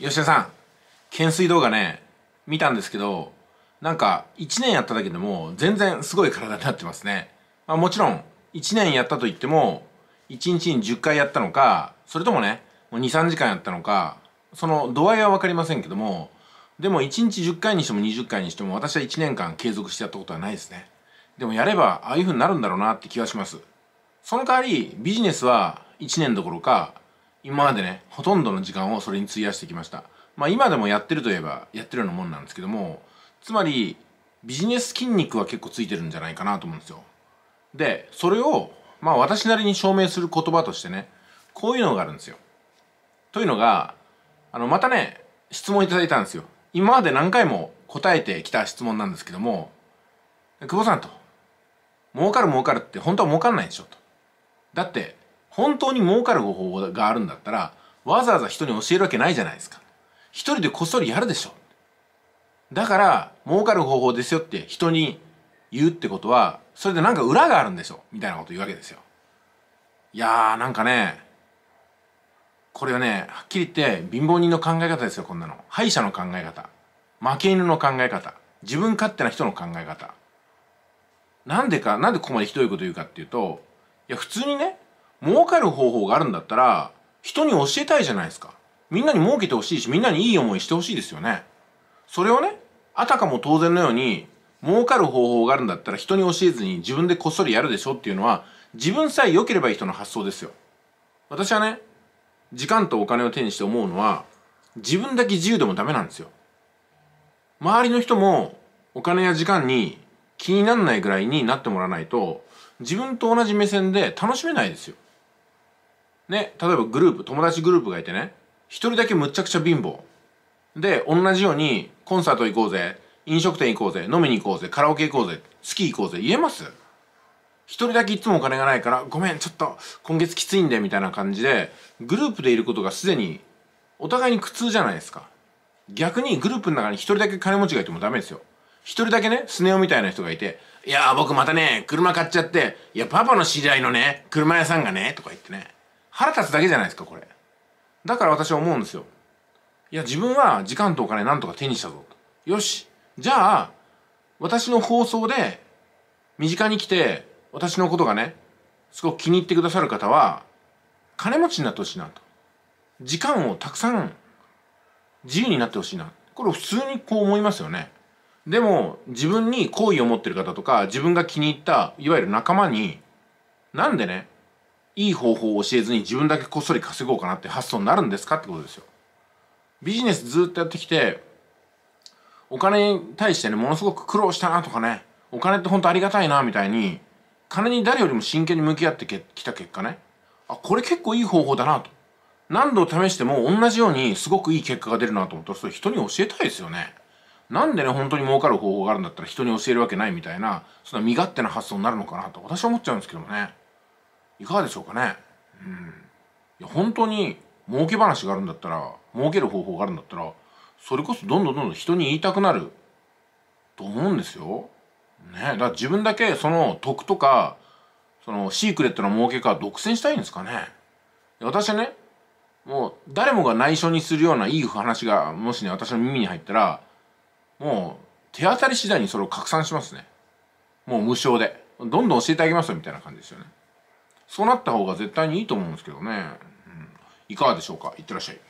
吉田さん懸垂動画ね見たんですけどなんか1年やっただけでも全然すごい体になってますね、まあ、もちろん1年やったと言っても1日に10回やったのかそれともね23時間やったのかその度合いは分かりませんけどもでも1日10回にしても20回にしても私は1年間継続してやったことはないですねでもやればああいう風になるんだろうなって気はしますその代わりビジネスは1年どころか今までねほとんどの時間をそれに費やしてきましたまあ今でもやってるといえばやってるようなもんなんですけどもつまりビジネス筋肉は結構ついてるんじゃないかなと思うんですよでそれをまあ私なりに証明する言葉としてねこういうのがあるんですよというのがあのまたね質問いただいたんですよ今まで何回も答えてきた質問なんですけども久保さんと儲かる儲かるって本当は儲かんないでしょとだって本当に儲かる方法があるんだったら、わざわざ人に教えるわけないじゃないですか。一人でこっそりやるでしょ。だから、儲かる方法ですよって人に言うってことは、それでなんか裏があるんでしょみたいなこと言うわけですよ。いやー、なんかね、これはね、はっきり言って貧乏人の考え方ですよ、こんなの。歯医者の考え方。負け犬の考え方。自分勝手な人の考え方。なんでか、なんでここまでひどいこと言うかっていうと、いや、普通にね、儲かる方法があるんだったら人に教えたいじゃないですかみんなに儲けてほしいしみんなにいい思いしてほしいですよねそれをねあたかも当然のように儲かる方法があるんだったら人に教えずに自分でこっそりやるでしょっていうのは自分さえ良ければいい人の発想ですよ私はね時間とお金を手にして思うのは自分だけ自由でもダメなんですよ周りの人もお金や時間に気にならないぐらいになってもらわないと自分と同じ目線で楽しめないですよね、例えばグループ、友達グループがいてね、一人だけむっちゃくちゃ貧乏。で、同じように、コンサート行こうぜ、飲食店行こうぜ、飲みに行こうぜ、カラオケ行こうぜ、スキー行こうぜ、言えます一人だけいつもお金がないから、ごめん、ちょっと、今月きついんで、みたいな感じで、グループでいることがすでに、お互いに苦痛じゃないですか。逆にグループの中に一人だけ金持ちがいてもダメですよ。一人だけね、スネ夫みたいな人がいて、いやー僕またね、車買っちゃって、いやパパの知り合いのね、車屋さんがね、とか言ってね、腹立つだけじゃないですかこれだから私は思うんですよいや自分は時間とお金なんとか手にしたぞとよしじゃあ私の放送で身近に来て私のことがねすごく気に入ってくださる方は金持ちになってほしいなと時間をたくさん自由になってほしいなこれ普通にこう思いますよねでも自分に好意を持ってる方とか自分が気に入ったいわゆる仲間になんでねいい方法を教えずに自分だけこっそり稼ごうかなって発想になるんですかってことですよ。ビジネスずっとやってきて、お金に対してね、ものすごく苦労したなとかね、お金ってほんとありがたいなみたいに、金に誰よりも真剣に向き合ってきた結果ね、あ、これ結構いい方法だなと。何度試しても同じようにすごくいい結果が出るなと思ったら、それ人に教えたいですよね。なんでね、本当に儲かる方法があるんだったら人に教えるわけないみたいな、そんな身勝手な発想になるのかなと私は思っちゃうんですけどもね。いかがでしょうかね。うん、いや本当に儲け話があるんだったら儲ける方法があるんだったらそれこそどんどんどんどん人に言いたくなると思うんですよ。ねだから自分だけその得とかそのシークレットの儲けか独占したいんですかね。私はねもう誰もが内緒にするようないい話がもしね私の耳に入ったらもう手当たり次第にそれを拡散しますね。もう無償で。どんどん教えてあげますよみたいな感じですよね。そうなった方が絶対にいいと思うんですけどね、うん、いかがでしょうかいってらっしゃい